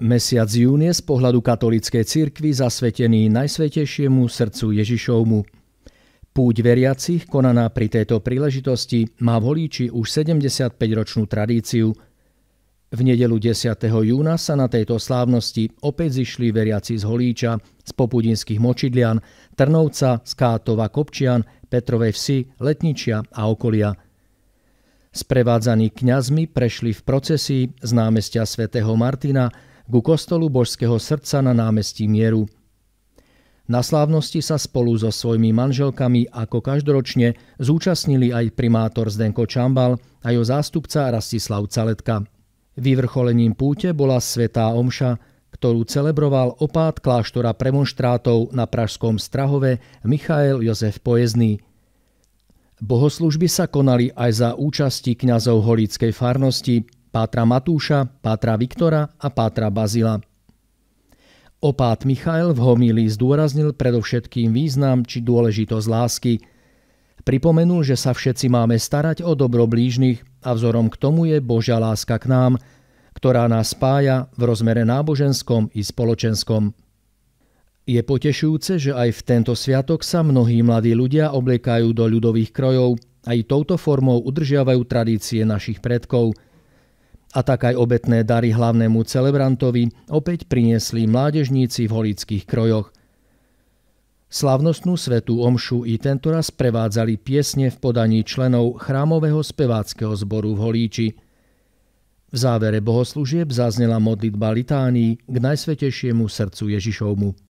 Mesiac jún je z pohľadu katolíckej cirkvi zasvetený Najsvetejšiemu srdcu Ježišovmu. Púť veriacich, konaná pri tejto príležitosti, má v Holíči už 75-ročnú tradíciu. V nedelu 10. júna sa na tejto slávnosti opäť zišli veriaci z Holíča, z Popudinských Močidlian, Trnovca, Skátova Kopčian, Petrovej Vsi, Letničia a okolia – Sprevádzaní kňazmi prešli v procesii z námestia svätého Martina ku kostolu Božského srdca na námestí Mieru. Na slávnosti sa spolu so svojimi manželkami ako každoročne zúčastnili aj primátor Zdenko Čambal a jeho zástupca Rastislav Caletka. Vyvrcholením púte bola svetá omša, ktorú celebroval opát kláštora premonštrátov na Pražskom Strahove Michael Jozef Pojezný. Bohoslužby sa konali aj za účasti kňazov Holíckej farnosti, Pátra Matúša, Pátra Viktora a Pátra Bazila. Opát Michail v homílii zdôraznil predovšetkým význam či dôležitosť lásky. Pripomenul, že sa všetci máme starať o dobro blížnych a vzorom k tomu je Božia láska k nám, ktorá nás spája v rozmere náboženskom i spoločenskom. Je potešujúce, že aj v tento sviatok sa mnohí mladí ľudia obliekajú do ľudových krojov, aj touto formou udržiavajú tradície našich predkov – a tak aj obetné dary hlavnému celebrantovi opäť priniesli mládežníci v holických krojoch. Slavnostnú svetú omšu i tentoraz prevádzali piesne v podaní členov chrámového speváckého zboru v Holíči. V závere bohoslužieb zaznela modlitba litánii k najsvetejšiemu srdcu Ježišovmu.